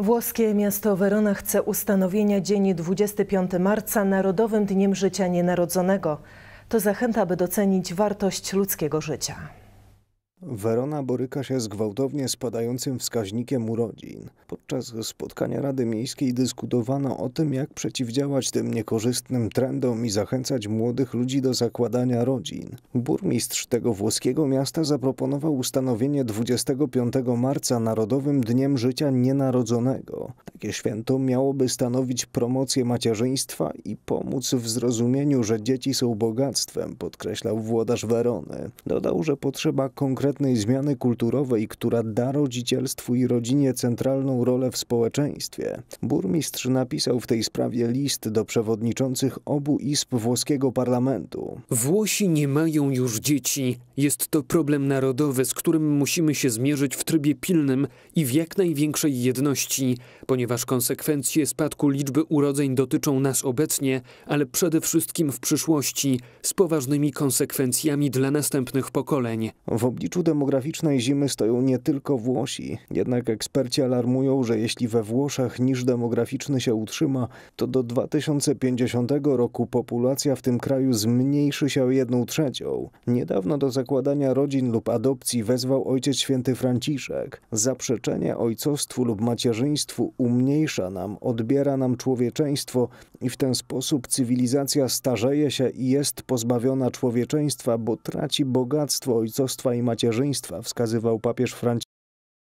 Włoskie miasto Verona chce ustanowienia dzień 25 marca Narodowym Dniem Życia Nienarodzonego. To zachęta, by docenić wartość ludzkiego życia. Werona boryka się z gwałtownie spadającym wskaźnikiem urodzin. Podczas spotkania Rady Miejskiej dyskutowano o tym, jak przeciwdziałać tym niekorzystnym trendom i zachęcać młodych ludzi do zakładania rodzin. Burmistrz tego włoskiego miasta zaproponował ustanowienie 25 marca Narodowym Dniem Życia Nienarodzonego. Takie święto miałoby stanowić promocję macierzyństwa i pomóc w zrozumieniu, że dzieci są bogactwem, podkreślał włodarz Werony. Dodał, że potrzeba konkretnej zmiany kulturowej, która da rodzicielstwu i rodzinie centralną rolę w społeczeństwie. Burmistrz napisał w tej sprawie list do przewodniczących obu izb włoskiego parlamentu. Włosi nie mają już dzieci. Jest to problem narodowy, z którym musimy się zmierzyć w trybie pilnym i w jak największej jedności, ponieważ ponieważ konsekwencje spadku liczby urodzeń dotyczą nas obecnie, ale przede wszystkim w przyszłości, z poważnymi konsekwencjami dla następnych pokoleń. W obliczu demograficznej zimy stoją nie tylko Włosi. Jednak eksperci alarmują, że jeśli we Włoszech niż demograficzny się utrzyma, to do 2050 roku populacja w tym kraju zmniejszy się o jedną trzecią. Niedawno do zakładania rodzin lub adopcji wezwał ojciec święty Franciszek. Zaprzeczenie ojcostwu lub macierzyństwu umie mniejsza nam, odbiera nam człowieczeństwo i w ten sposób cywilizacja starzeje się i jest pozbawiona człowieczeństwa, bo traci bogactwo ojcostwa i macierzyństwa, wskazywał papież Franciszek.